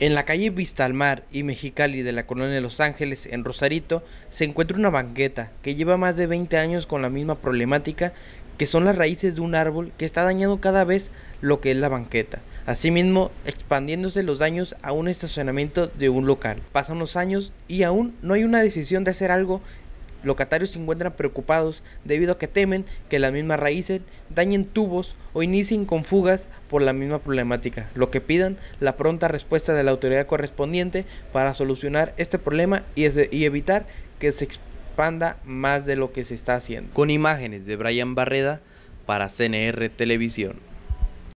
En la calle Vista al Mar y Mexicali de la colonia de Los Ángeles, en Rosarito, se encuentra una banqueta que lleva más de 20 años con la misma problemática que son las raíces de un árbol que está dañando cada vez lo que es la banqueta. Asimismo, expandiéndose los daños a un estacionamiento de un local. Pasan los años y aún no hay una decisión de hacer algo locatarios se encuentran preocupados debido a que temen que las mismas raíces dañen tubos o inicien con fugas por la misma problemática, lo que pidan la pronta respuesta de la autoridad correspondiente para solucionar este problema y, evitar que se expanda más de lo que se está haciendo. Con imágenes de Brian Barreda para CNR Televisión.